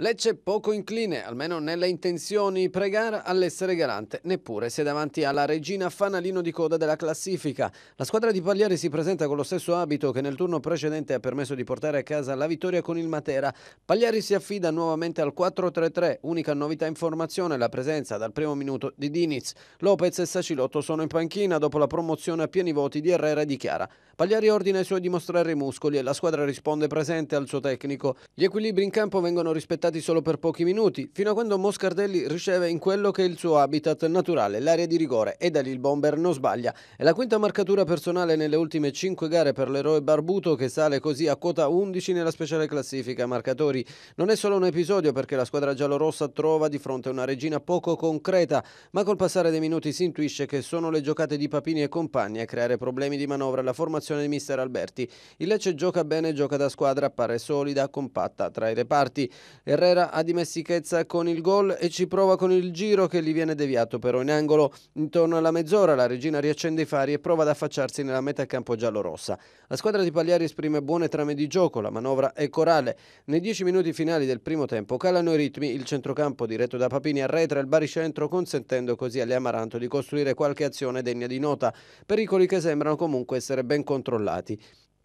Lecce poco incline, almeno nelle intenzioni pregare all'essere garante, neppure se davanti alla regina fanalino di coda della classifica. La squadra di Pagliari si presenta con lo stesso abito che nel turno precedente ha permesso di portare a casa la vittoria con il Matera. Pagliari si affida nuovamente al 4-3-3, unica novità in formazione la presenza dal primo minuto di Diniz. Lopez e Sacilotto sono in panchina dopo la promozione a pieni voti di Herrera e di Chiara. Pagliari ordina i suoi dimostrare i muscoli e la squadra risponde presente al suo tecnico. Gli equilibri in campo vengono rispettati proiettati solo per pochi minuti, fino a quando Moscardelli riceve in quello che è il suo habitat naturale, l'area di rigore, e da lì il bomber non sbaglia. È la quinta marcatura personale nelle ultime 5 gare per l'eroe Barbuto che sale così a quota 11 nella speciale classifica marcatori. Non è solo un episodio perché la squadra giallorossa trova di fronte una regina poco concreta, ma col passare dei minuti si intuisce che sono le giocate di Papini e compagni a creare problemi di manovra alla formazione di mister Alberti. Il Lecce gioca bene, gioca da squadra, appare solida, compatta tra i reparti. E Herrera ha dimestichezza con il gol e ci prova con il giro che gli viene deviato però in angolo. Intorno alla mezz'ora la regina riaccende i fari e prova ad affacciarsi nella metà campo giallorossa. La squadra di Pagliari esprime buone trame di gioco, la manovra è corale. Nei dieci minuti finali del primo tempo calano i ritmi, il centrocampo diretto da Papini arretra il baricentro consentendo così agli Amaranto di costruire qualche azione degna di nota, pericoli che sembrano comunque essere ben controllati.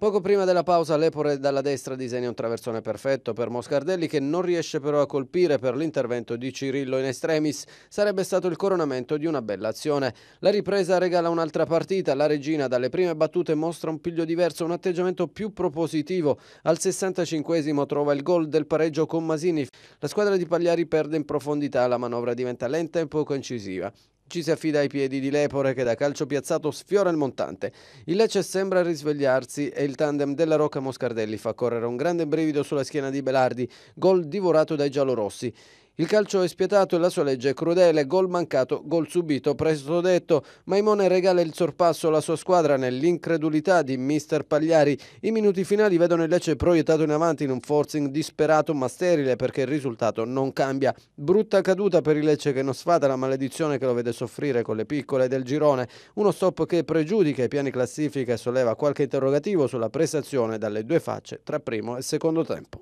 Poco prima della pausa Lepore dalla destra disegna un traversone perfetto per Moscardelli che non riesce però a colpire per l'intervento di Cirillo in extremis. Sarebbe stato il coronamento di una bella azione. La ripresa regala un'altra partita. La regina dalle prime battute mostra un piglio diverso, un atteggiamento più propositivo. Al 65 trova il gol del pareggio con Masini. La squadra di Pagliari perde in profondità, la manovra diventa lenta e poco incisiva. Ci si affida ai piedi di Lepore che da calcio piazzato sfiora il montante. Il Lecce sembra risvegliarsi e il tandem della Rocca Moscardelli fa correre un grande brivido sulla schiena di Belardi, gol divorato dai giallorossi. Il calcio è spietato e la sua legge è crudele, gol mancato, gol subito, presto detto, Maimone regala il sorpasso alla sua squadra nell'incredulità di mister Pagliari. I minuti finali vedono il Lecce proiettato in avanti in un forcing disperato ma sterile perché il risultato non cambia. Brutta caduta per il Lecce che non sfata la maledizione che lo vede soffrire con le piccole del girone, uno stop che pregiudica i piani classifica e solleva qualche interrogativo sulla prestazione dalle due facce tra primo e secondo tempo.